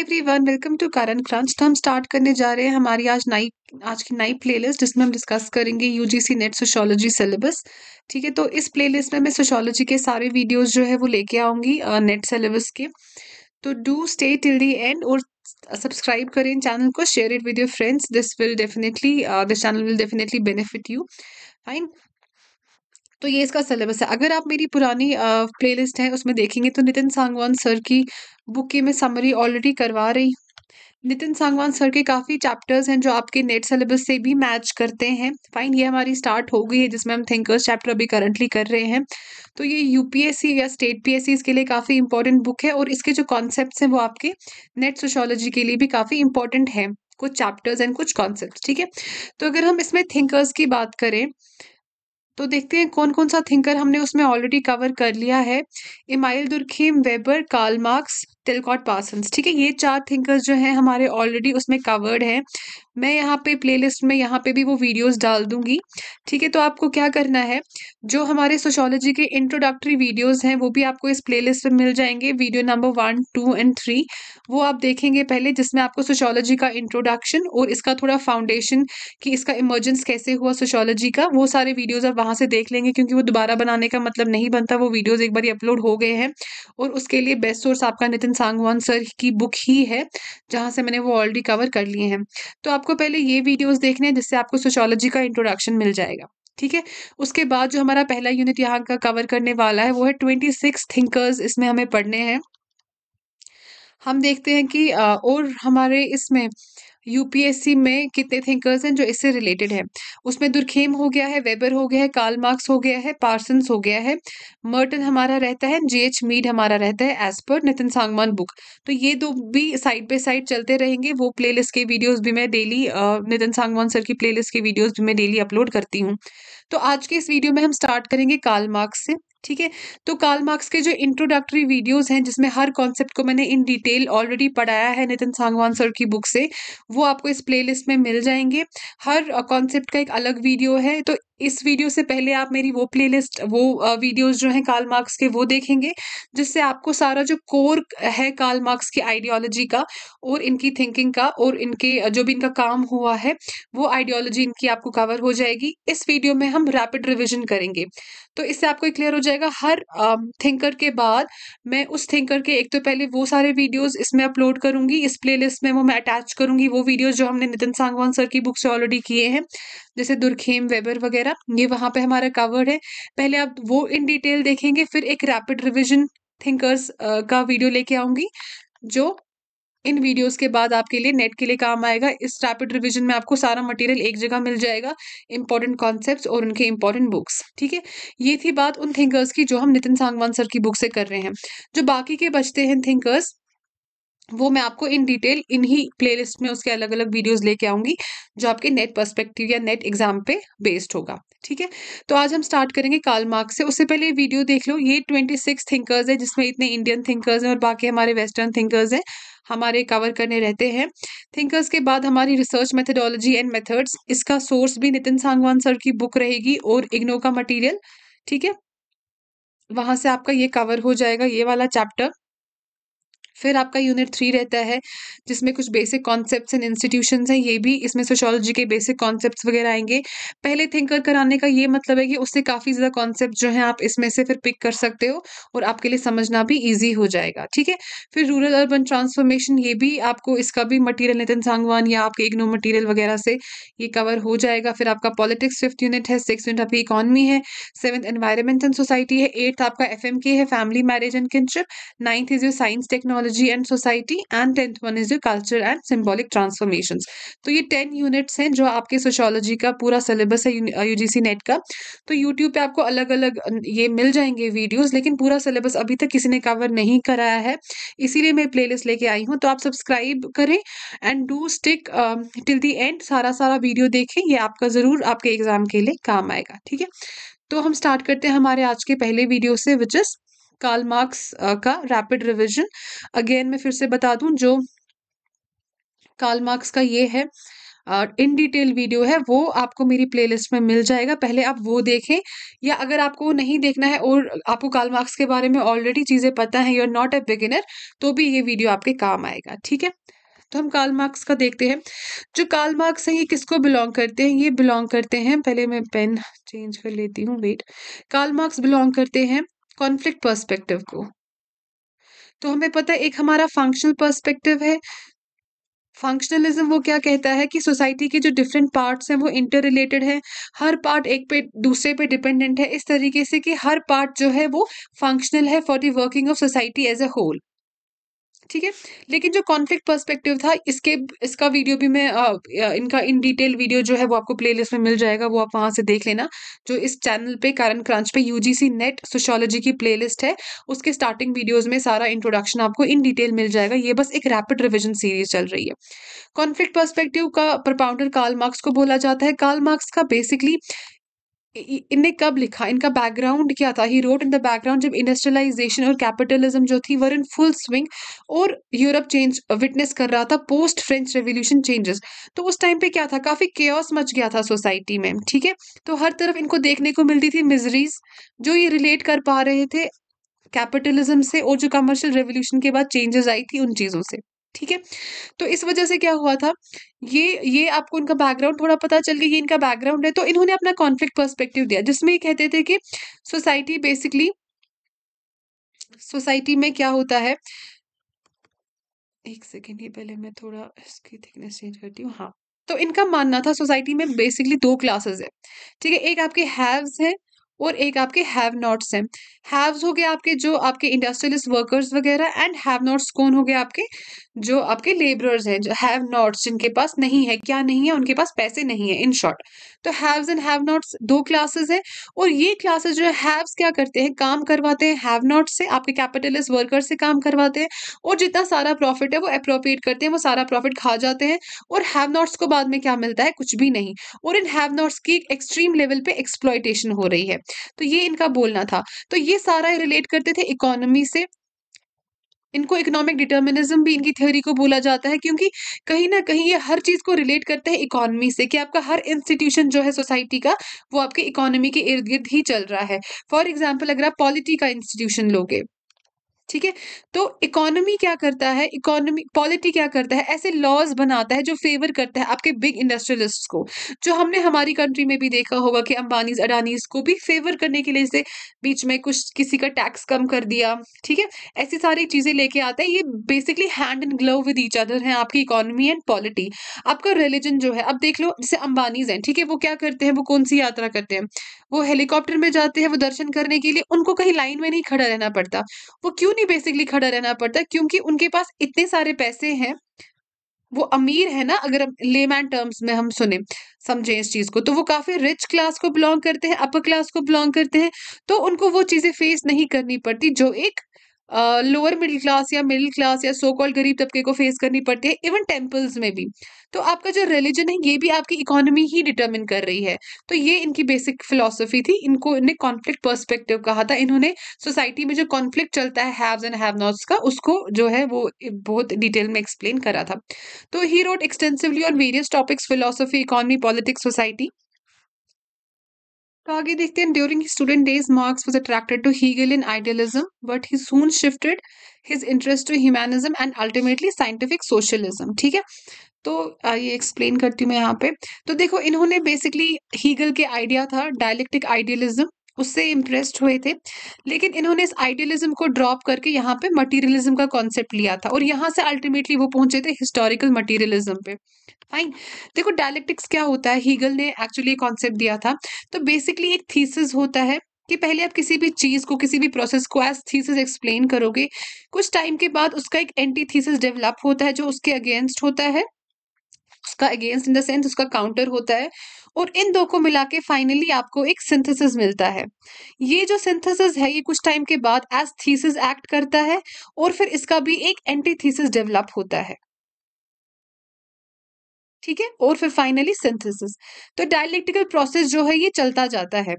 every everyone welcome to current crunch तो हम start करने जा रहे हैं हमारी आज नई आज की नई प्लेलिस्ट जिसमें हम डिस्कस करेंगे यूजीसी नेट सोशोलॉजी सिलेबस ठीक है तो इस प्लेलिस्ट में मैं सोशोलॉजी के सारे वीडियोज जो है वो लेके आऊँगी नेट सिलेबस के तो do stay till the end और सब्सक्राइब करें चैनल को share it with your friends this will definitely this channel will definitely benefit you fine तो ये इसका सिलेबस है अगर आप मेरी पुरानी प्ले लिस्ट है उसमें देखेंगे तो नितिन सांगवान सर की बुक की मैं समरी ऑलरेडी करवा रही नितिन सांगवान सर के काफ़ी चैप्टर्स हैं जो आपके नेट सिलेबस से भी मैच करते हैं फाइन ये हमारी स्टार्ट हो गई है जिसमें हम थिंकर्स चैप्टर अभी करंटली कर रहे हैं तो ये यूपीएससी या स्टेट पीएससी के लिए काफ़ी इंपॉर्टेंट बुक है और इसके जो कॉन्सेप्ट हैं वो आपके नेट सोशोलॉजी के लिए भी काफ़ी इंपॉर्टेंट हैं कुछ चैप्टर्स एंड कुछ कॉन्सेप्ट ठीक है तो अगर हम इसमें थिंकर्स की बात करें तो देखते हैं कौन कौन सा थिंकर हमने उसमें ऑलरेडी कवर कर लिया है Emile Durkheim Weber Karl Marx Talcott Parsons ठीक है ये चार थिंकर्स जो हैं हमारे ऑलरेडी उसमें कवर्ड हैं मैं यहाँ पे प्लेलिस्ट में यहाँ पे भी वो वीडियोस डाल दूंगी ठीक है तो आपको क्या करना है जो हमारे सोशोलॉजी के इंट्रोडक्टरी वीडियोज हैं वो भी आपको इस प्ले में मिल जाएंगे video number one two and three वो आप देखेंगे पहले जिसमें आपको सोशोलॉजी का इंट्रोडक्शन और इसका थोड़ा फाउंडेशन कि इसका इमर्जेंस कैसे हुआ सोशोलॉजी का वो सारे वीडियोज़ आप वहाँ से देख लेंगे क्योंकि वो दोबारा बनाने का मतलब नहीं बनता वो वीडियोज़ एक बार अपलोड हो गए हैं और उसके लिए बेस्ट सोर्स आपका नितिन सांगवान सर की बुक ही है जहाँ से मैंने वो ऑलरेडी कवर कर लिए हैं तो आपको पहले ये वीडियोज़ देखने हैं जिससे आपको सोशोलॉजी का इंट्रोडक्शन मिल जाएगा ठीक है उसके बाद जो हमारा पहला यूनिट यहाँ का कवर करने वाला है वो है ट्वेंटी सिक्स थिंकर्स इसमें हमें पढ़ने हैं हम देखते हैं कि और हमारे इसमें यूपीएससी में कितने थिंकर्स हैं जो इससे रिलेटेड है उसमें दुर्खेम हो गया है वेबर हो गया है कार्ल मार्क्स हो गया है पार्सन्स हो गया है मर्टन हमारा रहता है जीएच एच मीड हमारा रहता है एज पर नितिन सांगमान बुक तो ये दो भी साइड बाई साइड चलते रहेंगे वो प्लेलिस्ट के वीडियोस भी मैं डेली नितिन सांगमान सर की प्ले के वीडियोज़ भी मैं डेली अपलोड करती हूँ तो आज के इस वीडियो में हम स्टार्ट करेंगे कार्ल मार्क्स से ठीक है तो कार्ल मार्क्स के जो इंट्रोडक्टरी वीडियोस हैं जिसमें हर कॉन्सेप्ट को मैंने इन डिटेल ऑलरेडी पढ़ाया है नितिन सांगवान सर की बुक से वो आपको इस प्लेलिस्ट में मिल जाएंगे हर कॉन्सेप्ट का एक अलग वीडियो है तो इस वीडियो से पहले आप मेरी वो प्लेलिस्ट वो वीडियोस जो हैं कार्ल मार्क्स के वो देखेंगे जिससे आपको सारा जो कोर है कार्ल मार्क्स की आइडियोलॉजी का और इनकी थिंकिंग का और इनके जो भी इनका काम हुआ है वो आइडियोलॉजी इनकी आपको कवर हो जाएगी इस वीडियो में हम रैपिड रिविजन करेंगे तो इससे आपको क्लियर हो जाएगा हर थिंकर के बाद मैं उस थिंकर के एक तो पहले वो सारे वीडियोज इसमें अपलोड करूंगी इस प्लेलिस्ट में वो मैं अटैच करूंगी वो वीडियोज जो हमने नितिन सांगवान सर की बुक से ऑलरेडी किए हैं जैसे दुर्खेम वेबर वगैरह ये वहाँ पे हमारा कवर्ड है पहले आप वो इन डिटेल देखेंगे फिर एक रैपिड रिविजन थिंकर्स का वीडियो लेके आऊँगी जो इन वीडियोस के बाद आपके लिए नेट के लिए काम आएगा इस रैपिड रिवीजन में आपको सारा मटेरियल एक जगह मिल जाएगा इंपॉर्टेंट कॉन्सेप्ट्स और उनके इंपॉर्टेंट बुक्स ठीक है ये थी बात उन थिंकर्स की जो हम नितिन सांगवान सर की बुक से कर रहे हैं जो बाकी के बचते हैं थिंकर्स वो मैं आपको इन डिटेल इन्हीं प्लेलिस्ट में उसके अलग अलग वीडियोस लेके आऊंगी जो आपके नेट पर्सपेक्टिव या नेट एग्जाम पे बेस्ड होगा ठीक है तो आज हम स्टार्ट करेंगे काल मार्क्स से उससे पहले वीडियो देख लो ये ट्वेंटी सिक्स थिंकर्स है जिसमें इतने इंडियन थिंकर्स हैं और बाकी हमारे वेस्टर्न थिंकर्स हैं हमारे कवर करने रहते हैं थिंकर्स के बाद हमारी रिसर्च मेथडोलॉजी एंड मेथड्स इसका सोर्स भी नितिन सांगवान सर की बुक रहेगी और इग्नो का मटीरियल ठीक है वहाँ से आपका ये कवर हो जाएगा ये वाला चैप्टर फिर आपका यूनिट थ्री रहता है जिसमें कुछ बेसिक कॉन्सेप्ट्स एंड इंस्टीट्यूशन हैं ये भी इसमें सोशोलॉजी के बेसिक कॉन्सेप्ट्स वगैरह आएंगे पहले थिंकर कराने का ये मतलब है कि उससे काफ़ी ज़्यादा कॉन्सेप्ट जो हैं आप इसमें से फिर पिक कर सकते हो और आपके लिए समझना भी ईजी हो जाएगा ठीक है फिर रूरल अर्बन ट्रांसफॉर्मेशन ये भी आपको इसका भी मटीरियल नितिन सांगवान या आपके इग्नो मटीरियल वगैरह से ये कवर हो जाएगा फिर आपका पॉलिटिक्स फिफ्थ यूनिट है सिक्स यूनिट आपकी इकॉनमी है सेवन्थ एनवायरमेंट एंड सोसाइटी है एट्थ आपका एफ है family marriage and kinship ninth is your science technology psychology and society and tenth one is your culture and symbolic transformation तो ये ten units हैं जो आपके सोशोलॉजी का पूरा सिलेबस है यू जी सी नेट का तो यूट्यूब पे आपको अलग अलग ये मिल जाएंगे वीडियोज लेकिन पूरा सिलेबस अभी तक किसी ने कवर नहीं कराया है इसीलिए मैं प्ले लिस्ट लेके आई हूँ तो आप सब्सक्राइब करें and do stick till the end सारा सारा वीडियो देखें ये आपका ज़रूर आपके एग्ज़ाम के लिए काम आएगा ठीक है तो हम स्टार्ट करते हैं हमारे आज के पहले वीडियो से which is Karl Marx uh, का रैपिड रिविजन अगेन मैं फिर से बता दूं जो कार्ल मार्क्स का ये है इन डिटेल वीडियो है वो आपको मेरी प्लेलिस्ट में मिल जाएगा पहले आप वो देखें या अगर आपको वो नहीं देखना है और आपको कार्ल मार्क्स के बारे में ऑलरेडी चीज़ें पता है you are not a beginner तो भी ये वीडियो आपके काम आएगा ठीक है तो हम कार्ल मार्क्स का देखते हैं जो कार्ल मार्क्स हैं ये किसको बिलोंग करते हैं ये बिलोंग करते हैं पहले मैं पेन चेंज कर लेती हूँ वेट कार्ल मार्क्स बिलोंग करते हैं कॉन्फ्लिक्ट पर्सपेक्टिव को तो हमें पता है एक हमारा फंक्शनल पर्सपेक्टिव है फंक्शनलिज्म वो क्या कहता है कि सोसाइटी के जो डिफरेंट पार्ट्स हैं वो इंटर रिलेटेड है हर पार्ट एक पे दूसरे पे डिपेंडेंट है इस तरीके से कि हर पार्ट जो है वो फंक्शनल है for the working of society as a whole ठीक है लेकिन जो कॉन्फ्लिक्ट पर्सपेक्टिव था इसके इसका वीडियो भी मैं आ, इनका इन डिटेल वीडियो जो है वो आपको प्लेलिस्ट में मिल जाएगा वो आप वहाँ से देख लेना जो इस चैनल पे कारण क्रांच पे यूजीसी नेट सोशोलॉजी की प्लेलिस्ट है उसके स्टार्टिंग वीडियोज में सारा इंट्रोडक्शन आपको इन डिटेल मिल जाएगा ये बस एक रैपिड रिविजन सीरीज चल रही है कॉन्फ्लिक्ट पर्सपेक्टिव का प्रपाउंडर कार्ल मार्क्स को बोला जाता है कार्ल मार्क्स का बेसिकली इनने कब लिखा इनका बैकग्राउंड क्या था he wrote in the background जब इंडस्ट्रियलाइजेशन और कैपिटलिज्म जो थी वर इन फुल स्विंग और यूरोप चेंज विटनेस कर रहा था पोस्ट फ्रेंच रेवोल्यूशन चेंजेस तो उस टाइम पे क्या था काफ़ी केयस मच गया था सोसाइटी में ठीक है तो हर तरफ इनको देखने को मिलती थी मिजरीज जो ये रिलेट कर पा रहे थे कैपिटलिज्म से और जो कमर्शियल रेवोल्यूशन के बाद चेंजेस आई थी उन चीज़ों से ठीक है तो इस वजह से क्या हुआ था ये ये आपको इनका बैकग्राउंड थोड़ा पता चल गया ये इनका बैकग्राउंड है तो इन्होंने अपना कॉन्फ्लिक्ट पर्सपेक्टिव दिया जिसमें ये कहते थे कि सोसाइटी बेसिकली सोसाइटी में क्या होता है एक सेकेंड ये पहले मैं थोड़ा इसकी थिकनेस चेंज करती हूँ हाँ तो इनका मानना था सोसाइटी में बेसिकली दो क्लासेस है ठीक है एक आपके हैव्स हैं और एक आपके हैव नॉट्स हैं हैव्स हो गए आपके जो आपके इंडस्ट्रियलिस्ट वर्कर्स वगैरह एंड हैव नॉट्स कौन हो गए आपके जो आपके लेबरर्स हैं जो हैव नॉट्स जिनके पास नहीं है क्या नहीं है उनके पास पैसे नहीं है इन शॉर्ट तो हैव्स एंड हैव नॉट्स दो क्लासेस हैं और ये क्लासेस जो हैव्स क्या करते हैं काम करवाते हैं हैव नॉट्स से आपके कैपिटलिस्ट वर्कर से काम करवाते हैं और जितना सारा प्रॉफिट है वो अप्रोप्रिएट करते हैं वो सारा प्रॉफिट खा जाते हैं और हैव नॉट्स को बाद में क्या मिलता है कुछ भी नहीं और इन हैव नॉट्स की एक्सट्रीम लेवल पे एक्सप्लॉयटेशन हो रही है तो ये इनका बोलना था तो ये सारा रिलेट करते थे इकोनॉमी से इनको इकोनॉमिक डिटर्मिनिज्म भी इनकी थ्योरी को बोला जाता है क्योंकि कहीं ना कहीं ये हर चीज़ को रिलेट करते हैं इकोनॉमी से कि आपका हर इंस्टीट्यूशन जो है सोसाइटी का वो आपके इकोनॉमी के इर्द गिर्द ही चल रहा है फॉर एग्जाम्पल अगर आप पॉलिटी का इंस्टीट्यूशन लोगे ठीक है तो इकोनॉमी क्या करता है इकोनॉमी पॉलिटी क्या करता है ऐसे लॉज बनाता है जो फेवर करता है आपके बिग इंडस्ट्रियलिस्ट को जो हमने हमारी कंट्री में भी देखा होगा कि अंबानीज अडानीज को भी फेवर करने के लिए जैसे बीच में कुछ किसी का टैक्स कम कर दिया ठीक है ऐसी सारी चीज़ें लेके आता है ये basically hand and glove with each other है आपकी इकोनॉमी एंड पॉलिटी आपका रिलीजन जो है अब देख लो जैसे अंबानीज हैं ठीक है वो क्या करते हैं वो कौन सी यात्रा करते हैं वो हेलीकॉप्टर में जाते हैं वो दर्शन करने के लिए उनको कहीं लाइन में नहीं खड़ा रहना पड़ता वो क्यों उन्हें बेसिकली खड़ा रहना पड़ता है क्योंकि उनके पास इतने सारे पैसे हैं वो अमीर है ना अगर लेमैन टर्म्स में हम सुने समझे इस चीज़ को तो वो काफ़ी रिच क्लास को बिलोंग करते हैं अपर क्लास को बिलोंग करते हैं तो उनको वो चीज़ें फेस नहीं करनी पड़ती जो एक लोअर मिडिल क्लास या मिडिल क्लास या सो कॉल गरीब तबके को फेस करनी पड़ती है इवन टेम्पल्स में भी तो आपका जो रिलीजन है ये भी आपकी इकोनॉमी ही डिटर्मिन कर रही है तो ये इनकी बेसिक फिलोसफी थी इनको इन्हें कॉन्फ्लिक्ट पर्सपेक्टिव कहा था इन्होंने सोसाइटी में जो कॉन्फ्लिक्ट चलता है हैव्स एंड हैव नॉट्स का उसको जो है वो बहुत डिटेल में एक्सप्लेन करा था तो he wrote extensively on various topics philosophy economy politics society तो आगे देखते हैं during student days Marx was attracted to in idealism but he soon shifted his interest to humanism and ultimately scientific socialism ठीक है तो ये explain करती हूँ मैं यहाँ पे तो देखो इन्होंने बेसिकली हीगल के आइडिया था डायलेक्टिक आइडियलिज्म उससे इम्प्रेस्ड हुए थे लेकिन इन्होंने इस आइडियलिज्म को ड्रॉप करके यहाँ पे मटीरियलिज्म का कॉन्सेप्ट लिया था और यहाँ से अल्टीमेटली वो पहुंचे थे हिस्टोरिकल मटीरियलिज्म पे फाइन देखो डायलेक्टिक्स क्या होता है हीगल ने एक्चुअली कॉन्सेप्ट दिया था तो बेसिकली एक थीसिस होता है कि पहले आप किसी भी चीज़ को किसी भी प्रोसेस को एज थीसिस एक्सप्लेन करोगे कुछ टाइम के बाद उसका एक एंटी थीसिस डेवलप होता है जो उसके अगेंस्ट होता है उसका अगेंस्ट इन द सेंस उसका काउंटर होता है और इन दो को मिला के फाइनली आपको एक सिंथेसिस मिलता है ये जो सिंथेसिस है ये कुछ टाइम के बाद एज थीसिस एक्ट करता है और फिर इसका भी एक एंटी थीसिस डेवलप होता है ठीक है और फिर फाइनली सिंथेसिस तो डायलेक्टिकल प्रोसेस जो है ये चलता जाता है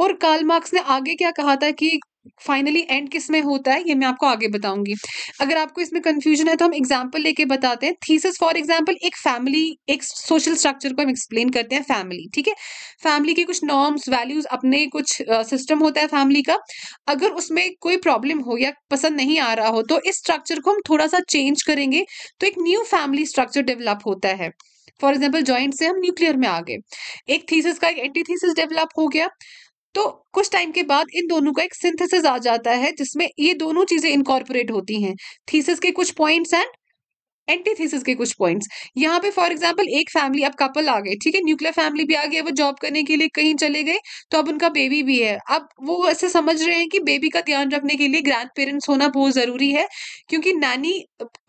और कार्ल मार्क्स ने आगे क्या कहा था कि फाइनली एंड किस में होता है ये मैं आपको आगे बताऊंगी अगर आपको इसमें कंफ्यूजन है तो हम एग्जाम्पल लेके बताते हैं थीसिस फॉर एग्जाम्पल एक फैमिली एक सोशल स्ट्रक्चर को हम एक्सप्लेन करते हैं फैमिली ठीक है फैमिली के कुछ नॉर्म्स वैल्यूज अपने कुछ सिस्टम uh, होता है फैमिली का अगर उसमें कोई प्रॉब्लम हो या पसंद नहीं आ रहा हो तो इस स्ट्रक्चर को हम थोड़ा सा चेंज करेंगे तो एक न्यू फैमिली स्ट्रक्चर डेवलप होता है फॉर एग्जाम्पल ज्वाइंट से हम न्यूक्लियर में आ गए एक थीसिस का एक एंटी थीसिस डेवलप हो गया तो कुछ टाइम के बाद इन दोनों का एक सिंथेसिस आ जाता है जिसमें ये दोनों चीजें इनकॉर्पोरेट होती हैं थीसिस के कुछ पॉइंट्स एंड एंटीथीसिस के कुछ पॉइंट्स यहाँ पे फॉर एग्जाम्पल एक फैमिली अब कपल आ गए ठीक है न्यूक्लियर फैमिली भी आ है वो जॉब करने के लिए कहीं चले गए तो अब उनका बेबी भी है अब वो ऐसे समझ रहे हैं कि बेबी का ध्यान रखने के लिए ग्रैंड पेरेंट्स होना बहुत जरूरी है क्योंकि नानी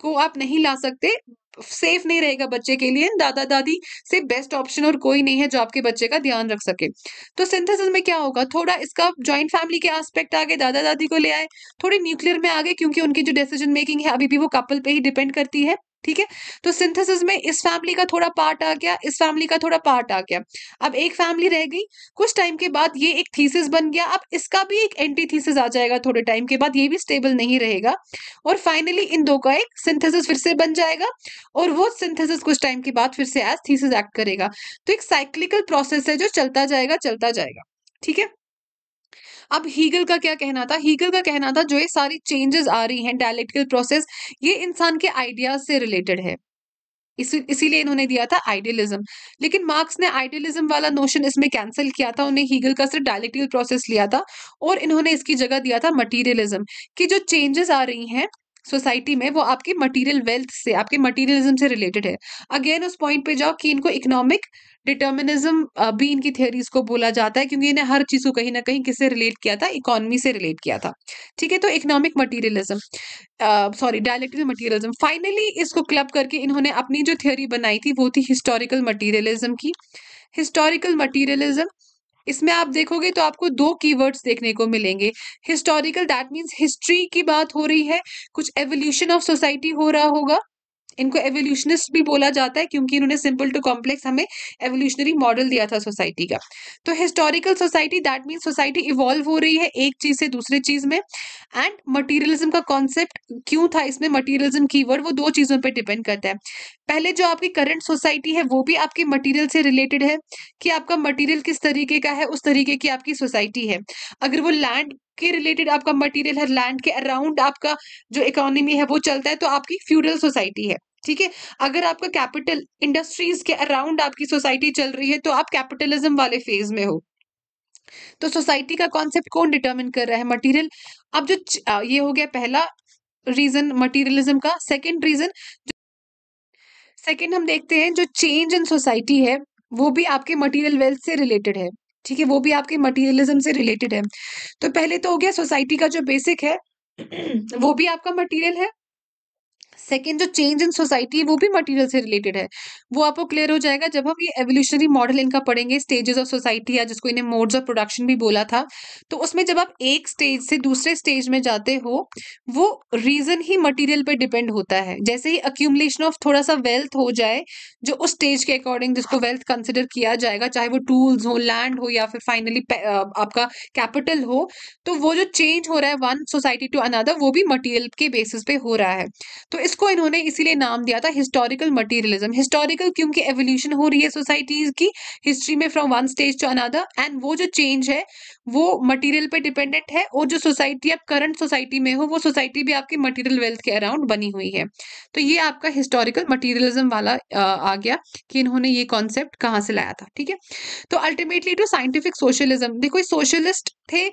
को आप नहीं ला सकते सेफ नहीं रहेगा बच्चे के लिए दादा दादी से बेस्ट ऑप्शन और कोई नहीं है जो आपके बच्चे का ध्यान रख सके तो सिंथेसिस में क्या होगा थोड़ा इसका ज्वाइंट फैमिली के एस्पेक्ट आगे दादा दादी को ले आए थोड़ी न्यूक्लियर में आगे क्योंकि उनकी जो डिसीजन मेकिंग है अभी भी वो कपल पे ही डिपेंड करती है ठीक है तो सिंथेसिस में इस फैमिली का थोड़ा पार्ट आ गया इस फैमिली का थोड़ा पार्ट आ गया अब एक फैमिली रह गई कुछ टाइम के बाद ये एक थीसिस बन गया अब इसका भी एक एंटी थीसिस आ जाएगा थोड़े टाइम के बाद ये भी स्टेबल नहीं रहेगा और फाइनली इन दो का एक सिंथेसिस फिर से बन जाएगा और वो सिंथेसिस कुछ टाइम के बाद फिर से एज थीसिस एक्ट करेगा तो एक साइक्लिकल प्रोसेस है जो चलता जाएगा चलता जाएगा ठीक है अब हीगल का क्या कहना था हीगल का कहना था जो ये सारी चेंजेस आ रही हैं डायलेक्टिकल प्रोसेस ये इंसान के आइडियाज से रिलेटेड है इसी इसीलिए इन्होंने दिया था आइडियलिज्म लेकिन मार्क्स ने आइडियलिज्म वाला नोशन इसमें कैंसिल किया था उन्हें हीगल का सिर्फ डायलेक्टिकल प्रोसेस लिया था और इन्होंने इसकी जगह दिया था मटीरियलिज्म की जो चेंजेस आ रही हैं सोसाइटी में वो आपके मटीरियल वेल्थ से आपके मटीरियलिज्म से रिलेटेड है अगेन उस पॉइंट पे जाओ कि इनको इकोनॉमिक डिटर्मिनिज्म भी इनकी थियोरीज को बोला जाता है क्योंकि इन्हें हर चीज़ को कहीं ना कहीं किससे रिलेट किया था इकोनॉमी से रिलेट किया था ठीक है तो economic materialism sorry dialectic materialism finally इसको क्लब करके इन्होंने अपनी जो थ्योरी बनाई थी वो थी हिस्टोरिकल मटीरियलिज्म की हिस्टोरिकल मटीरियलिज्म इसमें आप देखोगे तो आपको दो कीवर्ड्स देखने को मिलेंगे हिस्टोरिकल दैट मीन्स हिस्ट्री की बात हो रही है कुछ एवोल्यूशन ऑफ सोसाइटी हो रहा होगा इनको एवोल्यूशनिस्ट भी बोला जाता है क्योंकि इन्होंने सिंपल टू कॉम्प्लेक्स हमें एवोल्यूशनरी मॉडल दिया था सोसाइटी का तो historical society that mean society evolve हो रही है एक चीज से दूसरे चीज में एंड मटीरियलिज्म का कॉन्सेप्ट क्यों था इसमें मटीरियलिज्म की वर्ड वो दो चीज़ों पर डिपेंड करता है पहले जो आपकी करंट सोसाइटी है वो भी आपके मटीरियल से रिलेटेड है कि आपका मटीरियल किस तरीके का है उस तरीके की आपकी सोसाइटी है अगर वो लैंड के रिलेटेड आपका मटेरियल है लैंड के अराउंड आपका जो इकोनॉमी है वो चलता है तो आपकी फ्यूडल सोसाइटी है ठीक है अगर आपका कैपिटल इंडस्ट्रीज के अराउंड आपकी सोसाइटी चल रही है तो आप कैपिटलिज्म वाले फेज में हो तो सोसाइटी का कॉन्सेप्ट कौन डिटरमिन कर रहा है मटेरियल अब जो ये हो गया पहला रीजन मटेरियलिज्म का सेकंड रीजन सेकंड हम देखते हैं जो चेंज इन सोसाइटी है वो भी आपके मटेरियल वेल्थ से रिलेटेड है ठीक है वो भी आपके मटेरियलिज्म से रिलेटेड है तो पहले तो हो गया सोसाइटी का जो बेसिक है वो भी आपका मटेरियल है सेकेंड जो चेंज इन सोसाइटी है वो भी मटीरियल से रिलेटेड है वो आपको क्लियर हो जाएगा जब हम ये एवोल्यूशनरी मॉडल इनका पढ़ेंगे स्टेजेस ऑफ सोसाइटी या जिसको इन्हें मोड्स ऑफ प्रोडक्शन भी बोला था तो उसमें जब आप एक स्टेज से दूसरे स्टेज में जाते हो वो रीजन ही मटीरियल पर डिपेंड होता है जैसे ही अक्यूमलेशन ऑफ थोड़ा सा वेल्थ हो जाए जो उस स्टेज के अकॉर्डिंग जिसको वेल्थ कंसिडर किया जाएगा चाहे वो टूल्स हो लैंड हो या फिर फाइनली आपका कैपिटल हो तो वो जो चेंज हो रहा है वन सोसाइटी टू अनदर वो भी मटीरियल के बेसिस पे हो रहा है तो इस उसको इन्होंने इसीलिए नाम दिया था हिस्टोरिकल मटीरियलिज्म हिस्टोरिकल क्योंकि एवोल्यूशन हो रही है सोसाइटीज की हिस्ट्री में from one stage to another and वो जो चेंज है वो मटेरियल पे डिपेंडेंट है और जो सोसाइटी आप करंट सोसाइटी में हो वो सोसाइटी भी आपकी मटेरियल वेल्थ के अराउंड बनी हुई है तो ये आपका हिस्टोरिकल मटेरियलिज्म वाला आ गया कि इन्होंने ये कॉन्सेप्ट कहाँ से लाया था ठीक है तो अल्टीमेटली टू साइंटिफिक सोशलिज्म देखो सोशलिस्ट थे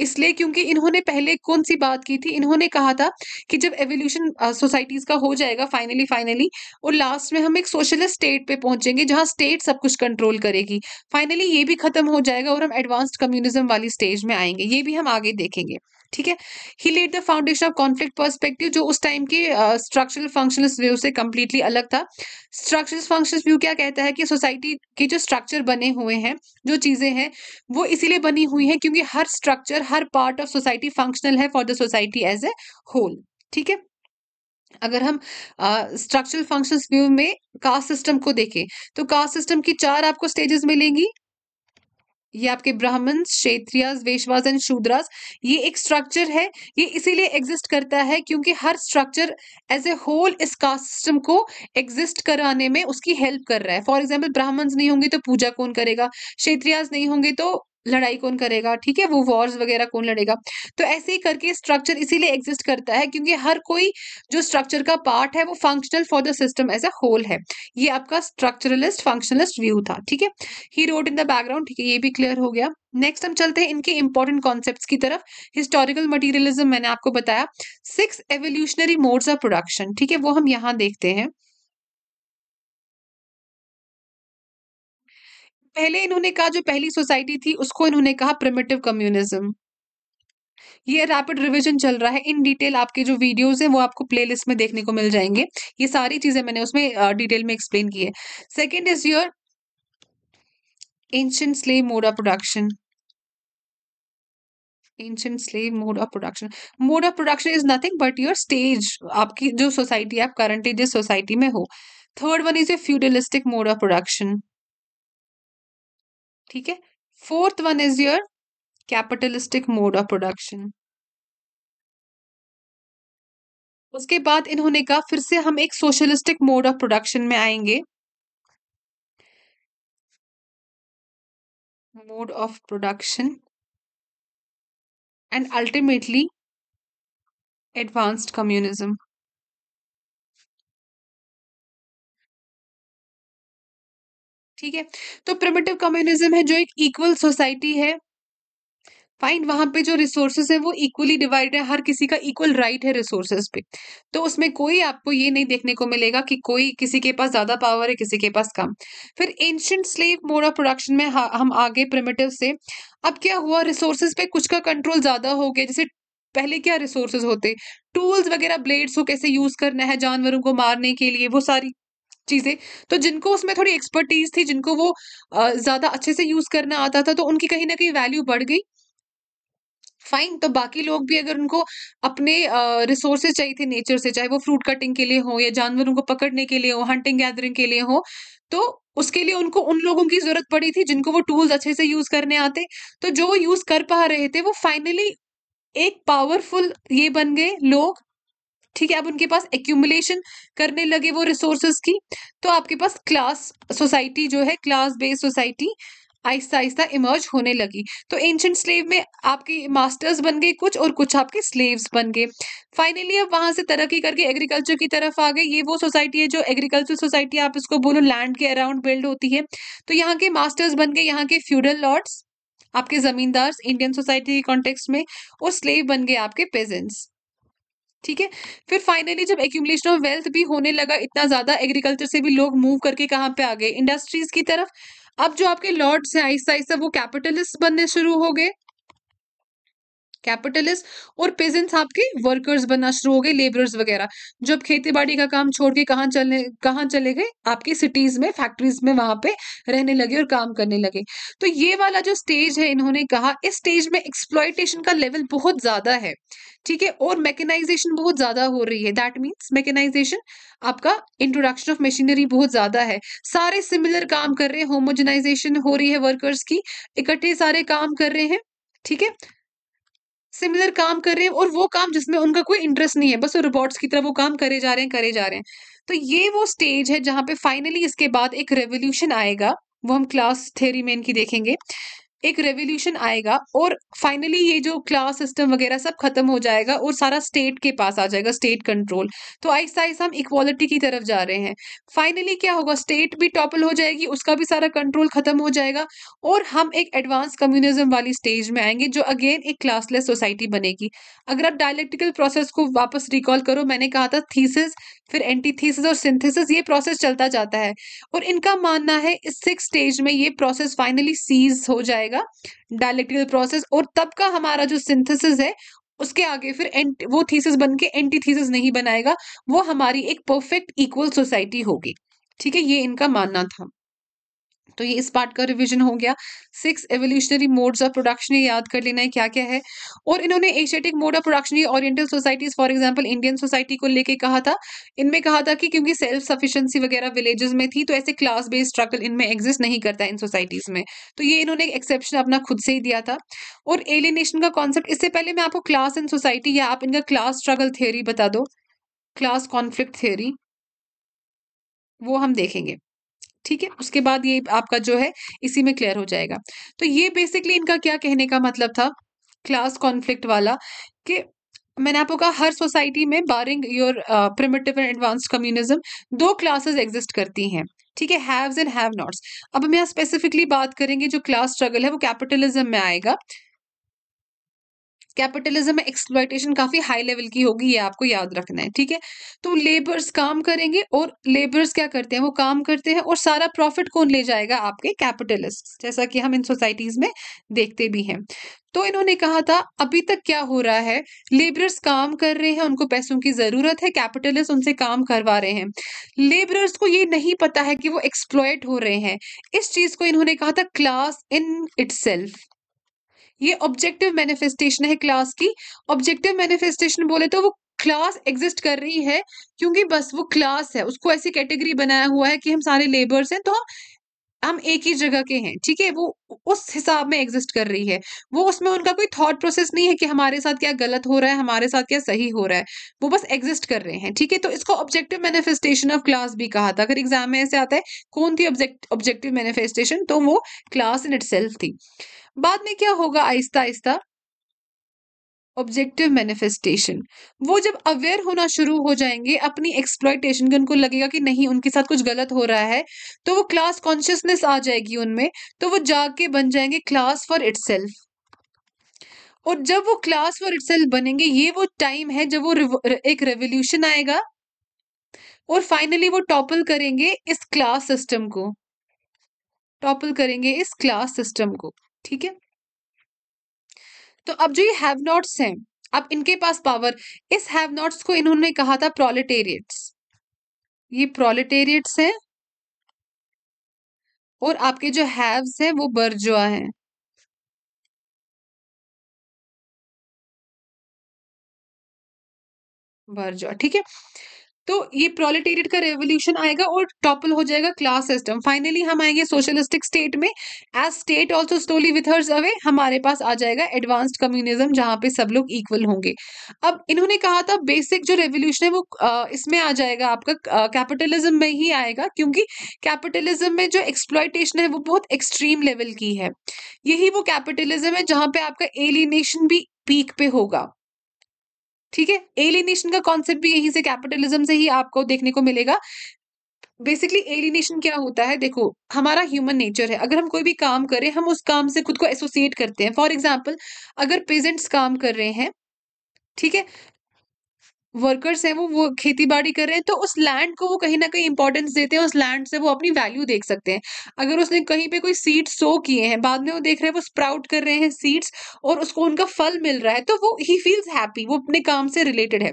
इसलिए क्योंकि इन्होंने पहले कौन सी बात की थी इन्होंने कहा था कि जब एवोल्यूशन सोसाइटीज का हो जाएगा फाइनली फाइनली और लास्ट में हम एक सोशलिस्ट स्टेट पे पहुंचेंगे जहां स्टेट सब कुछ कंट्रोल करेगी फाइनली ये भी खत्म हो जाएगा और हम एडवांस्ड कम्युनिज्म वाली स्टेज में आएंगे ये भी हम आगे देखेंगे ठीक है he laid the foundation of conflict perspective जो उस टाइम के स्ट्रक्चरल फंक्शनल व्यू से कंप्लीटली अलग था स्ट्रक्चरल फंक्शनल व्यू क्या कहता है कि सोसाइटी के जो स्ट्रक्चर बने हुए हैं जो चीज़ें हैं वो इसीलिए बनी हुई हैं क्योंकि हर स्ट्रक्चर हर पार्ट ऑफ सोसाइटी फंक्शनल है for the society as a whole ठीक है अगर हम स्ट्रक्चरल फंक्शंस व्यू में कास्ट सिस्टम को देखें तो कास्ट सिस्टम की चार आपको स्टेजेस मिलेंगी ये आपके ब्राह्मण क्षेत्रियाज वेशवास एंड शूद्रास ये एक स्ट्रक्चर है ये इसीलिए एग्जिस्ट करता है क्योंकि हर स्ट्रक्चर एज ए होल इस कास्ट सिस्टम को एग्जिस्ट कराने में उसकी हेल्प कर रहा है फॉर एग्जाम्पल ब्राह्मण्स नहीं होंगे तो पूजा कौन करेगा क्षेत्रियाज नहीं होंगे तो लड़ाई कौन करेगा ठीक है वो वॉर्स वगैरह कौन लड़ेगा तो ऐसे ही करके स्ट्रक्चर इसीलिए एग्जिस्ट करता है क्योंकि हर कोई जो स्ट्रक्चर का पार्ट है वो functional for the system as a whole है ये आपका स्ट्रक्चरलिस्ट फंक्शनलिस्ट व्यू था ठीक है he wrote in the background ठीक है ये भी क्लियर हो गया नेक्स्ट हम चलते हैं इनके इंपॉर्टेंट कॉन्सेप्ट की तरफ हिस्टोरिकल मटीरियलिज्म मैंने आपको बताया six evolutionary modes of production ठीक है वो हम यहाँ देखते हैं पहले इन्होंने कहा जो पहली सोसाइटी थी उसको इन्होंने कहा प्रिमेटिव कम्युनिज्म ये रैपिड रिवीजन चल रहा है इन डिटेल आपके जो वीडियोस हैं वो आपको प्लेलिस्ट में देखने को मिल जाएंगे ये सारी चीजें मैंने उसमें डिटेल में एक्सप्लेन की है second is your ancient slave mode of production ancient slave mode of production mode of production is nothing but your stage आपकी जो सोसाइटी आप करंटली जिस सोसाइटी में हो third one is a feudalistic mode of production ठीक है fourth one is your capitalistic mode of production उसके बाद इन्होंने कहा फिर से हम एक सोशलिस्टिक मोड ऑफ प्रोडक्शन में आएंगे mode of production and ultimately advanced communism ठीक है तो प्रिमेटिव कम्युनिज्म है जो एक इक्वल सोसाइटी है फाइन वहां पे जो रिसोर्सेज है वो इक्वली डिवाइड है हर किसी का इक्वल राइट right है रिसोर्सेज पे तो उसमें कोई आपको ये नहीं देखने को मिलेगा कि कोई किसी के पास ज्यादा पावर है किसी के पास कम फिर ancient slave mode of production में हम आगे प्रिमेटिव से अब क्या हुआ रिसोर्सेज पे कुछ का कंट्रोल ज्यादा हो गया जैसे पहले क्या रिसोर्सेज होते टूल्स वगैरह ब्लेड्स को कैसे यूज करना है जानवरों को मारने के लिए वो सारी चीज़ें तो जिनको उसमें थोड़ी एक्सपर्टीज थी जिनको वो ज़्यादा अच्छे से यूज़ करना आता था तो उनकी कहीं ना कहीं वैल्यू बढ़ गई फाइन तो बाकी लोग भी अगर उनको अपने रिसोर्सेज uh, चाहिए थे नेचर से चाहे वो फ्रूट कटिंग के लिए हो या जानवरों को पकड़ने के लिए हो हंटिंग गैदरिंग के लिए हो तो उसके लिए उनको उन लोगों की जरूरत पड़ी थी जिनको वो टूल्स अच्छे से यूज करने आते तो जो वो यूज कर पा रहे थे वो फाइनली एक पावरफुल ये बन गए लोग ठीक है अब उनके पास एक्यूमुलेशन करने लगे वो रिसोर्सेज की तो आपके पास क्लास सोसाइटी जो है क्लास बेस्ड सोसाइटी आहिस्ता आहिस्ता इमर्ज होने लगी तो एंशंट स्लेव में आपके मास्टर्स बन गए कुछ और कुछ आपके स्लेव्स बन गए फाइनली अब वहाँ से तरक्की करके एग्रीकल्चर की तरफ आ गए ये वो सोसाइटी है जो एग्रीकल्चर सोसाइटी आप इसको बोलो लैंड के अराउंड बिल्ड होती है तो यहाँ के मास्टर्स बन गए यहाँ के फ्यूडल लॉर्ड्स आपके जमींदार इंडियन सोसाइटी के कॉन्टेक्स्ट में और स्लेव बन गए आपके पेजेंट्स ठीक है फिर फाइनली जब एक्यूमलेशन ऑफ वेल्थ भी होने लगा इतना ज़्यादा एग्रीकल्चर से भी लोग मूव करके कहाँ पे आ गए इंडस्ट्रीज की तरफ अब जो आपके लॉर्ड्स हैं आहिस्ता आहिस्ता वो कैपिटलिस्ट बनने शुरू हो गए कैपिटलिस्ट और पेजेंट्स आपके वर्कर्स बनना शुरू हो गए लेबरर्स वगैरह जो अब खेती बाड़ी का काम छोड़ के कहाँ चले कहाँ चले गए आपके सिटीज में फैक्ट्रीज में वहां पे रहने लगे और काम करने लगे तो ये वाला जो स्टेज है इन्होंने कहा इस स्टेज में एक्सप्लॉयटेशन का लेवल बहुत ज्यादा है ठीक है और मैकेनाइजेशन बहुत ज्यादा हो रही है दैट मीन्स मैकेनाइजेशन आपका इंट्रोडक्शन ऑफ मशीनरी बहुत ज्यादा है सारे सिमिलर काम कर रहे हैं होमोजनाइजेशन हो रही है वर्कर्स की इकट्ठे सारे काम कर रहे हैं ठीक है सिमिलर काम कर रहे हैं और वो काम जिसमें उनका कोई इंटरेस्ट नहीं है बस वो रोबोट्स की तरह वो काम करे जा रहे हैं करे जा रहे हैं तो ये वो स्टेज है जहाँ पे फाइनली इसके बाद एक रेवोल्यूशन आएगा वो हम क्लास थेरी में इनकी देखेंगे एक रेवोल्यूशन आएगा और फाइनली ये जो क्लास सिस्टम वगैरह सब खत्म हो जाएगा और सारा स्टेट के पास आ जाएगा स्टेट कंट्रोल तो आहिस्ता आहिस्ता हम इक्वालिटी की तरफ जा रहे हैं फाइनली क्या होगा स्टेट भी टॉपल हो जाएगी उसका भी सारा कंट्रोल खत्म हो जाएगा और हम एक एडवांस कम्युनिज्म वाली स्टेज में आएंगे जो अगेन एक क्लासलेस सोसाइटी बनेगी अगर आप डायलेक्टिकल प्रोसेस को वापस रिकॉल करो मैंने कहा था थीसिस फिर एंटीथीसिस और सिंथेसिस ये प्रोसेस चलता जाता है और इनका मानना है इस सिक्स स्टेज में ये प्रोसेस फाइनली सीज हो जाएगा डायलेक्टिकल प्रोसेस और तब का हमारा जो सिंथेसिस है उसके आगे फिर वो थीसिस बन के एंटीथीसिस नहीं बनाएगा वो हमारी एक परफेक्ट इक्वल सोसाइटी होगी ठीक है ये इनका मानना था तो ये इस पार्ट का रिवीजन हो गया six evolutionary modes of production ये याद कर लेना है क्या क्या है और इन्होंने एशियाटिक मोड ऑफ प्रोडक्शन ये oriental societies for example Indian society को लेके कहा था इनमें कहा था कि क्योंकि सेल्फ सफिशेंसी वगैरह विलेजेस में थी तो ऐसे क्लास बेस्ड स्ट्रगल इनमें एग्जिस्ट नहीं करता इन सोसाइटीज़ में तो ये इन्होंने एक्सेप्शन अपना खुद से ही दिया था और एलिनेशन का कॉन्सेप्ट इससे पहले मैं आपको क्लास इन सोसाइटी या आप इनका क्लास स्ट्रगल थियोरी बता दो क्लास कॉन्फ्लिक्ट थियोरी वो हम देखेंगे ठीक है उसके बाद ये आपका जो है इसी में क्लियर हो जाएगा तो ये बेसिकली इनका क्या कहने का मतलब था क्लास कॉन्फ्लिक्ट वाला कि मैंने आपको कहा हर सोसाइटी में barring your primitive and advanced communism दो क्लासेस एग्जिस्ट करती हैं ठीक है हैव्स एंड हैव नॉट्स अब हम यहाँ स्पेसिफिकली बात करेंगे जो क्लास स्ट्रगल है वो कैपिटलिज्म में आएगा कैपिटलिज्म में एक्सप्लाइटेशन काफ़ी हाई लेवल की होगी ये आपको याद रखना है ठीक है तो लेबर्स काम करेंगे और लेबर्स क्या करते हैं वो काम करते हैं और सारा प्रॉफिट कौन ले जाएगा आपके कैपिटलिस्ट जैसा कि हम इन सोसाइटीज़ में देखते भी हैं तो इन्होंने कहा था अभी तक क्या हो रहा है लेबरर्स काम कर रहे हैं उनको पैसों की ज़रूरत है कैपिटलिस्ट उनसे काम करवा रहे हैं लेबरर्स को ये नहीं पता है कि वो एक्सप्लॉयट हो रहे हैं इस चीज़ को इन्होंने कहा था क्लास इन इट ये ऑब्जेक्टिव मैनिफेस्टेशन है क्लास की ऑब्जेक्टिव मैनिफेस्टेशन बोले तो वो क्लास एग्जिस्ट कर रही है क्योंकि बस वो क्लास है उसको ऐसी कैटेगरी बनाया हुआ है कि हम सारे लेबर्स हैं तो हम हम एक ही जगह के हैं ठीक है वो उस हिसाब में एग्जिस्ट कर रही है वो उसमें उनका कोई थॉट प्रोसेस नहीं है कि हमारे साथ क्या गलत हो रहा है हमारे साथ क्या सही हो रहा है वो बस एग्जिस्ट कर रहे हैं ठीक है तो इसको ऑब्जेक्टिव मैनिफेस्टेशन ऑफ क्लास भी कहा था अगर एग्जाम में ऐसे आता है कौन थी ऑब्जेक्टिव मैनिफेस्टेशन तो वो क्लास इन इट थी बाद में क्या होगा आहिस्ता आहिस्ता ऑब्जेक्टिव मैनिफेस्टेशन वो जब अवेयर होना शुरू हो जाएंगे अपनी एक्सप्लॉयटेशन के उनको लगेगा कि नहीं उनके साथ कुछ गलत हो रहा है तो वो क्लास कॉन्शियसनेस आ जाएगी उनमें तो वो जाके बन जाएंगे क्लास फॉर इट और जब वो क्लास फॉर इट बनेंगे ये वो टाइम है जब वो एक रेवोल्यूशन आएगा और फाइनली वो टॉपल करेंगे इस क्लास सिस्टम को टॉपल करेंगे इस क्लास सिस्टम को ठीक है तो अब जो ये हैव नॉट्स हैं अब इनके पास पावर इस हैव नॉट्स को इन्होंने कहा था प्रोलेटेरियट्स ये प्रोलेटेरियट्स हैं और आपके जो हैव्स हैं वो बर्जुआ हैं बर्जुआ ठीक है तो ये प्रोलिटेरिएट का रेवोल्यूशन आएगा और टॉपल हो जाएगा क्लास सिस्टम फाइनली हम आएंगे सोशलिस्टिक स्टेट में as state also slowly withers away हमारे पास आ जाएगा एडवांस्ड कम्युनिज्म जहाँ पे सब लोग इक्वल होंगे अब इन्होंने कहा था बेसिक जो रेवोल्यूशन है वो इसमें आ जाएगा आपका कैपिटलिज्म में ही आएगा क्योंकि कैपिटलिज्म में जो एक्सप्लॉयटेशन है वो बहुत एक्सट्रीम लेवल की है यही वो कैपिटलिज्म है जहाँ पे आपका एलिनेशन भी पीक पे होगा ठीक है एलिनेशन का कॉन्सेप्ट भी यहीं से कैपिटलिज्म से ही आपको देखने को मिलेगा बेसिकली एलिनेशन क्या होता है देखो हमारा ह्यूमन नेचर है अगर हम कोई भी काम करें हम उस काम से खुद को एसोसिएट करते हैं फॉर एग्जाम्पल अगर पेजेंट्स काम कर रहे हैं ठीक है वर्कर्स हैं वो वो खेती बाड़ी कर रहे हैं तो उस लैंड को वो कहीं ना कहीं इंपॉर्टेंस देते हैं उस लैंड से वो अपनी वैल्यू देख सकते हैं अगर उसने कहीं पे कोई सीड्स सो किए हैं बाद में वो देख रहे हैं वो स्प्राउट कर रहे हैं सीड्स और उसको उनका फल मिल रहा है तो वो ही फील्स हैप्पी वो अपने काम से रिलेटेड है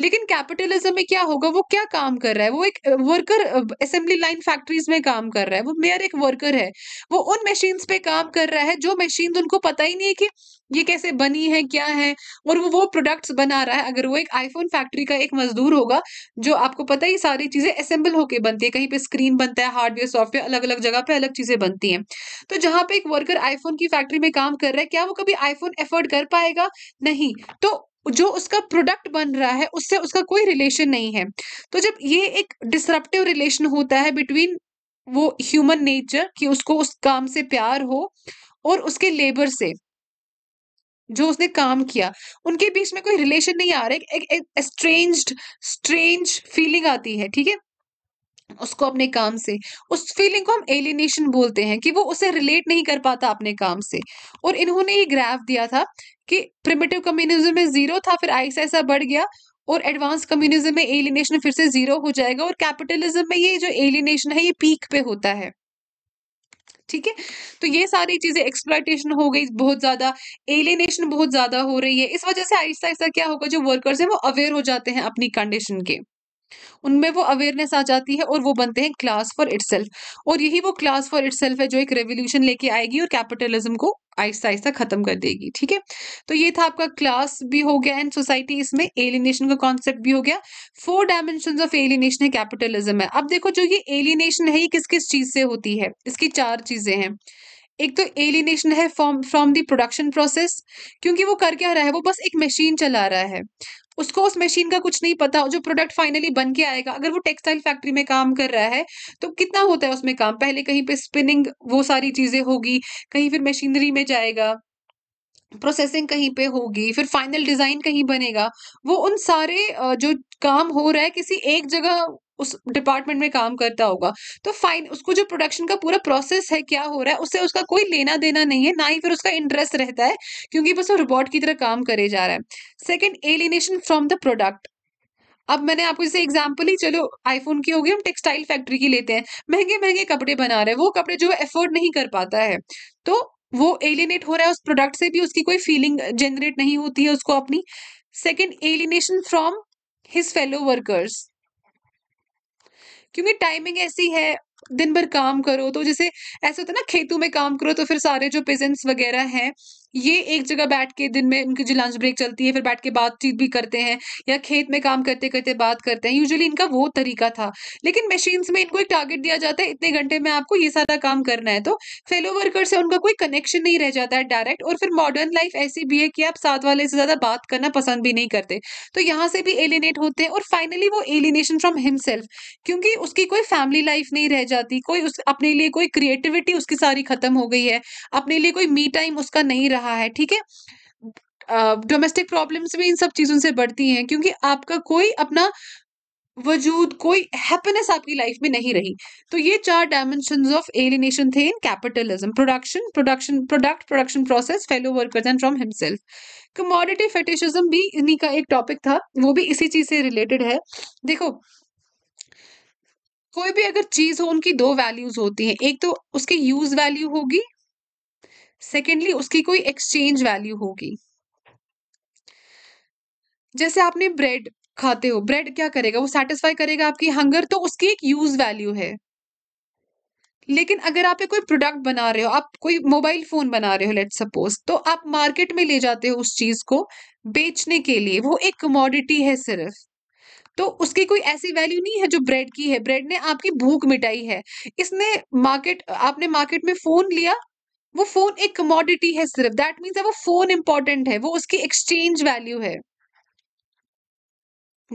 लेकिन कैपिटलिज्म में क्या होगा वो क्या काम कर रहा है वो एक वर्कर असेंबली लाइन फैक्ट्रीज में काम कर रहा है वो मेयर एक वर्कर है वो उन मशीन्स पे काम कर रहा है जो मशीन उनको पता ही नहीं है कि ये कैसे बनी है क्या है और वो वो प्रोडक्ट्स बना रहा है अगर वो एक आईफोन फैक्ट्री का एक मजदूर होगा जो आपको पता ही सारी चीज़ें असेंबल होके बनती है कहीं पे स्क्रीन बनता है हार्डवेयर सॉफ्टवेयर अलग अलग जगह पे अलग चीज़ें बनती हैं तो जहाँ पे एक वर्कर आईफोन की फैक्ट्री में काम कर रहा है क्या वो कभी आईफोन एफर्ड कर पाएगा नहीं तो जो उसका प्रोडक्ट बन रहा है उससे उसका कोई रिलेशन नहीं है तो जब ये एक डिसरप्टिव रिलेशन होता है बिटवीन वो ह्यूमन नेचर कि उसको उस काम से प्यार हो और उसके लेबर से जो उसने काम किया उनके बीच में कोई रिलेशन नहीं आ रहा है एक स्ट्रेंज्ड स्ट्रेंज फीलिंग आती है ठीक है उसको अपने काम से उस फीलिंग को हम एलिनेशन बोलते हैं कि वो उसे रिलेट नहीं कर पाता अपने काम से और इन्होंने ये ग्राफ दिया था कि प्रिमेटिव कम्युनिज्म में जीरो था फिर ऐसा ऐसा बढ़ गया और एडवांस कम्युनिज्म में एलिनेशन फिर से जीरो हो जाएगा और कैपिटलिज्म में ये जो एलिनेशन है ये पीक पे होता है ठीक है तो ये सारी चीज़ें एक्सप्लाइटेशन हो गई बहुत ज़्यादा एलिनेशन बहुत ज़्यादा हो रही है इस वजह से आहिस्ता आहिस्ता क्या होगा जो वर्कर्स है वो अवेयर हो जाते हैं अपनी कंडीशन के उनमें वो अवेयरनेस आ जाती है और वो बनते हैं क्लास फॉर इट और यही वो क्लास फॉर इट है जो एक रेवोल्यूशन लेके आएगी और कैपिटलिज्म को आहिस्ता आहिस्ता खत्म कर देगी ठीक है तो ये था आपका क्लास भी हो गया एंड सोसाइटी इसमें एलिनेशन का कॉन्सेप्ट भी हो गया फोर डायमेंशन ऑफ एलिनेशन है कैपिटलिज्म है अब देखो जो ये एलिनेशन है ये किस किस चीज से होती है इसकी चार चीजें हैं एक तो एलिनेशन है from from the production process क्योंकि वो कर क्या रहा है वो बस एक मशीन चला रहा है उसको उस मशीन का कुछ नहीं पता जो प्रोडक्ट फाइनली बन के आएगा अगर वो टेक्सटाइल फैक्ट्री में काम कर रहा है तो कितना होता है उसमें काम पहले कहीं पे स्पिनिंग वो सारी चीजें होगी कहीं फिर मशीनरी में जाएगा प्रोसेसिंग कहीं पे होगी फिर फाइनल डिजाइन कहीं बनेगा वो उन सारे जो काम हो रहा है किसी एक जगह उस डिपार्टमेंट में काम करता होगा तो फाइन उसको जो प्रोडक्शन का पूरा प्रोसेस है क्या हो रहा है उससे उसका कोई लेना देना नहीं है ना ही फिर उसका इंटरेस्ट रहता है क्योंकि बस वो रोबोट की तरह काम करे जा रहा है second alienation from the product अब मैंने आपको जैसे एग्जाम्पल ही चलो आईफोन की होगी हम टेक्सटाइल फैक्ट्री की लेते हैं महंगे महंगे कपड़े बना रहे हैं वो कपड़े जो एफोर्ड नहीं कर पाता है तो वो एलिनेट हो रहा है उस प्रोडक्ट से भी उसकी कोई फीलिंग जनरेट नहीं होती है उसको अपनी second alienation from his fellow workers क्योंकि टाइमिंग ऐसी है दिन भर काम करो तो जैसे ऐसा होता है ना खेतों में काम करो तो फिर सारे जो पेजेंट्स वगैरह हैं ये एक जगह बैठ के दिन में उनकी जो लंच ब्रेक चलती है फिर बैठ के बातचीत भी करते हैं या खेत में काम करते करते बात करते हैं यूजुअली इनका वो तरीका था लेकिन मशीन्स में इनको एक टारगेट दिया जाता है इतने घंटे में आपको ये सारा काम करना है तो फेलो वर्कर से उनका कोई कनेक्शन नहीं रह जाता है डायरेक्ट और फिर मॉडर्न लाइफ ऐसी भी है कि आप साथ वाले से ज़्यादा बात करना पसंद भी नहीं करते तो यहाँ से भी एलिनेट होते हैं और फाइनली वो एलिनेशन फ्रॉम हिमसेल्फ क्योंकि उसकी कोई फैमिली लाइफ नहीं रह जाती कोई उस अपने लिए कोई क्रिएटिविटी उसकी सारी खत्म हो गई है अपने लिए कोई मी टाइम उसका नहीं रहा रहा है ठीक है डोमेस्टिक प्रॉब्लम्स भी इन सब चीज़ों से बढ़ती हैं क्योंकि आपका कोई अपना वजूद कोई हैप्पीनेस आपकी लाइफ में नहीं रही तो ये चार डायमेंशन ऑफ एलिनेशन थे in capitalism production production product production process fellow workers and from himself commodity fetishism भी इन्हीं का एक टॉपिक था वो भी इसी चीज से रिलेटेड है देखो कोई भी अगर चीज हो उनकी दो वैल्यूज होती हैं एक तो उसकी यूज वैल्यू होगी सेकेंडली उसकी कोई एक्सचेंज वैल्यू होगी जैसे आपने ब्रेड खाते हो ब्रेड क्या करेगा वो सेटिस्फाई करेगा आपकी हंगर तो उसकी एक यूज वैल्यू है लेकिन अगर आप एक कोई प्रोडक्ट बना रहे हो आप कोई मोबाइल फोन बना रहे हो लेट सपोज तो आप मार्केट में ले जाते हो उस चीज को बेचने के लिए वो एक कमोडिटी है सिर्फ तो उसकी कोई ऐसी वैल्यू नहीं है जो ब्रेड की है ब्रेड ने आपकी भूख मिटाई है इसने मार्केट आपने मार्केट में फोन लिया वो फोन एक कमोडिटी है सिर्फ दैट मीन्स वो फोन इंपॉर्टेंट है वो उसकी एक्सचेंज वैल्यू है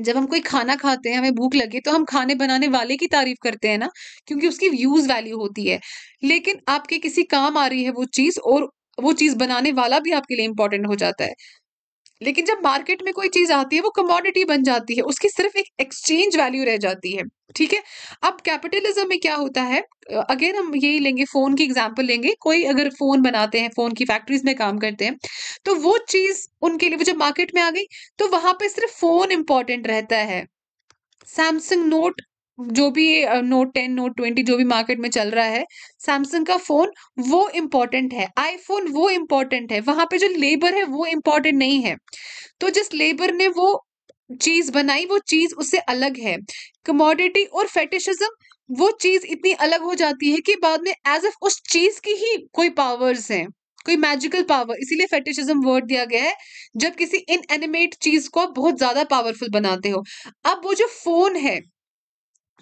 जब हम कोई खाना खाते हैं हमें भूख लगे तो हम खाने बनाने वाले की तारीफ करते हैं ना क्योंकि उसकी यूज वैल्यू होती है लेकिन आपके किसी काम आ रही है वो चीज और वो चीज बनाने वाला भी आपके लिए इंपॉर्टेंट हो जाता है लेकिन जब मार्केट में कोई चीज आती है वो कमोडिटी बन जाती है उसकी सिर्फ एक एक्सचेंज वैल्यू रह जाती है ठीक है अब कैपिटलिज्म में क्या होता है अगेन हम यही लेंगे फोन की एग्जाम्पल लेंगे कोई अगर फोन बनाते हैं फोन की फैक्ट्रीज में काम करते हैं तो वो चीज उनके लिए वो जब मार्केट में आ गई तो वहां पे सिर्फ फोन इंपॉर्टेंट रहता है सैमसंग नोट जो भी नोट टेन नोट ट्वेंटी जो भी मार्केट में चल रहा है सैमसंग का फोन वो इम्पोर्टेंट है आईफोन वो इम्पोर्टेंट है वहां पे जो लेबर है वो इम्पोर्टेंट नहीं है तो जिस लेबर ने वो चीज बनाई वो चीज उससे अलग है कमोडिटी और फेटिशिज्म वो चीज इतनी अलग हो जाती है कि बाद में एज एफ उस चीज की ही कोई पावर्स हैं कोई मैजिकल पावर इसीलिए फेटिशिज्म वर्ड दिया गया है जब किसी इन एनिमेट चीज को बहुत ज्यादा पावरफुल बनाते हो अब वो जो फोन है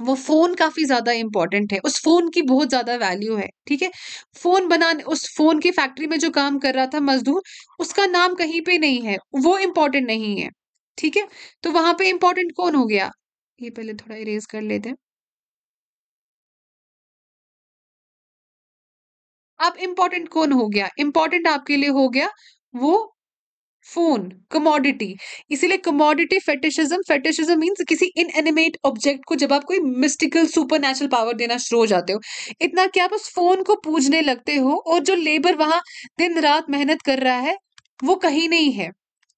वो फ़ोन काफ़ी ज़्यादा इंपॉर्टेंट है उस फ़ोन की बहुत ज़्यादा वैल्यू है ठीक है फ़ोन बनाने उस फ़ोन की फैक्ट्री में जो काम कर रहा था मजदूर उसका नाम कहीं पे नहीं है वो इंपॉर्टेंट नहीं है ठीक है तो वहां पे इंपॉर्टेंट कौन हो गया ये पहले थोड़ा इरेज कर लेते हैं अब इम्पोर्टेंट कौन हो गया इंपॉर्टेंट आपके लिए हो गया वो फोन कमोडिटी इसीलिए कमोडिटी फेटिशिज्म फेटिशिज्म मीन्स किसी एनिमेट ऑब्जेक्ट को जब आप कोई मिस्टिकल सुपर नेचुरल पावर देना शुरू हो जाते हो इतना कि आप उस फोन को पूजने लगते हो और जो लेबर वहां दिन रात मेहनत कर रहा है वो कहीं नहीं है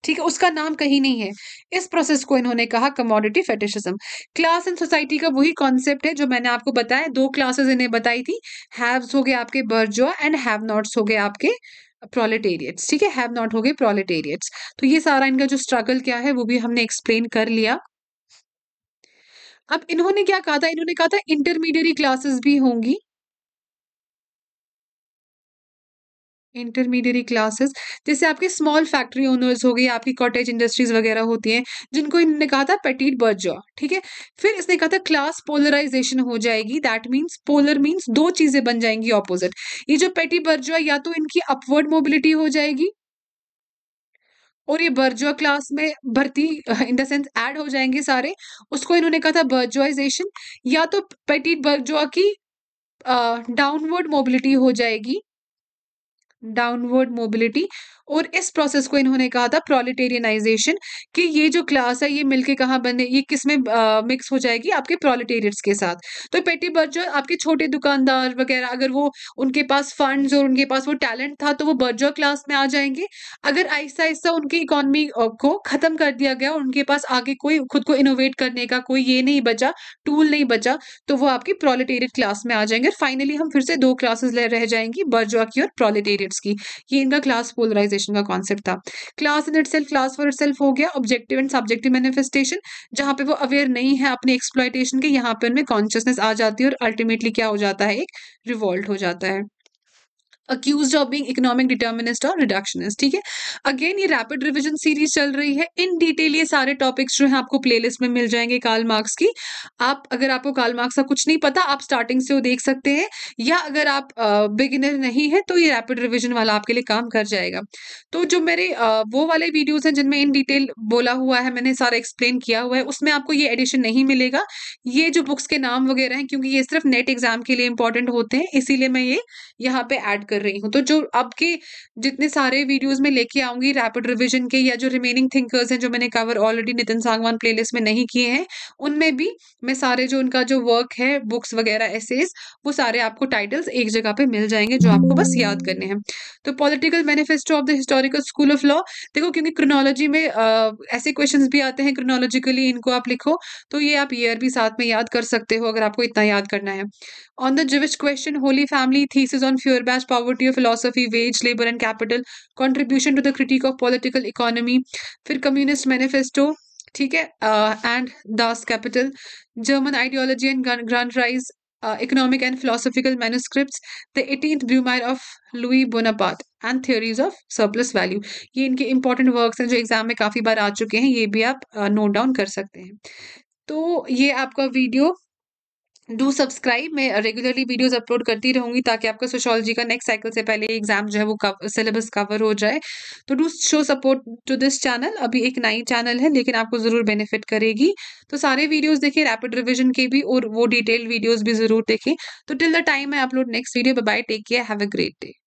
ठीक है उसका नाम कहीं नहीं है इस प्रोसेस को इन्होंने कहा commodity fetishism class and society का वही कॉन्सेप्ट है जो मैंने आपको बताया दो क्लासेस इन्हें बताई थी हैव्स हो गए आपके बर्जो एंड हैव नॉट्स हो गए आपके प्रोलेटेरियट्स ठीक है हैव नॉट हो गए प्रोलेटेरियट्स तो ये सारा इनका जो स्ट्रगल क्या है वो भी हमने एक्सप्लेन कर लिया अब इन्होंने क्या कहा था इन्होंने कहा था इंटरमीडियरी क्लासेस भी होंगी इंटरमीडिएट क्लासेस जैसे आपके स्मॉल फैक्ट्री ओनर्स हो गए आपकी कॉटेज इंडस्ट्रीज वगैरह होती हैं जिनको इनने कहा था पेटीट बर्जॉ ठीक है फिर इसने कहा था क्लास पोलराइजेशन हो जाएगी दैट मीन्स पोलर मीन्स दो चीज़ें बन जाएंगी ऑपोजिट ये जो पेटी बर्जो या तो इनकी अपवर्ड मोबिलिटी हो जाएगी और ये बर्जुआ क्लास में भर्ती इन द सेंस ऐड हो जाएंगे सारे उसको इन्होंने कहा था बर्जुआइजेशन या तो पेटीट बर्जुआ की डाउनवर्ड मोबिलिटी हो जाएगी डाउनवर्ड मोबिलिटी और इस प्रोसेस को इन्होंने कहा था प्रोलिटेरियनाइजेशन कि ये जो क्लास है ये मिलके कहाँ बने ये किस में मिक्स हो जाएगी आपके प्रोलिटेरियट्स के साथ तो पेटी बर्जर आपके छोटे दुकानदार वगैरह अगर वो उनके पास फंड्स और उनके पास वो टैलेंट था तो वो बर्जर क्लास में आ जाएंगे अगर आहिस्ता आहिस्ता उनकी इकोनॉमी को ख़त्म कर दिया गया और उनके पास आगे कोई खुद को इनोवेट करने का कोई ये नहीं बचा टूल नहीं बचा तो वो आपकी प्रोलिटेरियट क्लास में आ जाएंगे और फाइनली हम फिर से दो क्लासेस रह जाएंगी बर्जो की और प्रोलिटेरियट्स की ये इनका क्लास पोलराइजेशन मैनिफेस्टेशन का कॉन्सेप्ट था class in itself class for it हो गया ऑब्जेक्टिव एंड सब्जेक्टिव मैनिफेस्टेशन जहाँ पे वो अवेयर नहीं है अपने एक्सप्लाइटेशन के यहाँ पे उनमें कॉन्शियसनेस आ जाती है और अल्टीमेटली क्या हो जाता है एक रिवॉल्ट हो जाता है accused of being economic determinist और रिडक्शनिस्ट ठीक है अगेन ये रैपिड रिविजन सीरीज चल रही है इन डिटेल ये सारे टॉपिक्स जो हैं आपको प्लेलिस्ट में मिल जाएंगे काल मार्क्स की आप अगर आपको काल मार्क्स का कुछ नहीं पता आप स्टार्टिंग से वो देख सकते हैं या अगर आप बिगिनर नहीं है तो ये रैपिड रिविजन वाला आपके लिए काम कर जाएगा तो जो मेरे वो वाले वीडियोज हैं जिनमें इन डिटेल बोला हुआ है मैंने सारा एक्सप्लेन किया हुआ है उसमें आपको ये एडिशन नहीं मिलेगा ये जो बुक्स के नाम वगैरह हैं क्योंकि ये सिर्फ नेट एग्जाम के लिए इंपॉर्टेंट होते हैं इसीलिए मैं ये यहाँ पे ऐड कर कर रही हूँ तो जो अब के जितने सारे वीडियोस में लेके आऊंगी रैपिड रिवीजन के या जो रिमेनिंग थिंकर्स हैं जो मैंने cover already Nitin Sangwan playlist में नहीं किए हैं उनमें भी मैं सारे जो उनका जो वर्क है बुक्स वगैरह एसेज वो सारे आपको टाइटल्स एक जगह पे मिल जाएंगे जो आपको बस याद करने हैं तो political manifesto of the historical school of law देखो क्योंकि क्रोनोलॉजी में ऐसे क्वेश्चन भी आते हैं क्रोनोलॉजिकली इनको आप लिखो तो ये आप ईयर भी साथ में याद कर सकते हो अगर आपको इतना याद करना है on the Jewish question holy family thesis on Feuerbach poverty of philosophy wage labour and capital contribution to the critique of political economy फिर कम्युनिस्ट मैनिफेस्टो ठीक है and Das Kapital German ideology and Grundrisse economic and philosophical manuscript the eighteen Brumaire of Louis Bonaparte and theories of surplus value ये इनके important works हैं जो exam में काफ़ी बार आ चुके हैं ये भी आप नोट uh, डाउन कर सकते हैं तो ये आपका वीडियो डू सब्सक्राइब मैं रेगुलरली वीडियोज़ अपलोड करती रहूंगी ताकि आपका सोशोलॉजी का नेक्स्ट साइकिल से पहले एग्जाम जो है वो सिलेबस कवर हो जाए तो do show support to this channel अभी एक नई चैनल है लेकिन आपको ज़रूर बेनिफिट करेगी तो सारे वीडियोज़ देखिए रैपिड रिविजन के भी और वो डिटेल वीडियोज़ भी ज़रूर देखें तो till the time I upload next video bye take care have a great day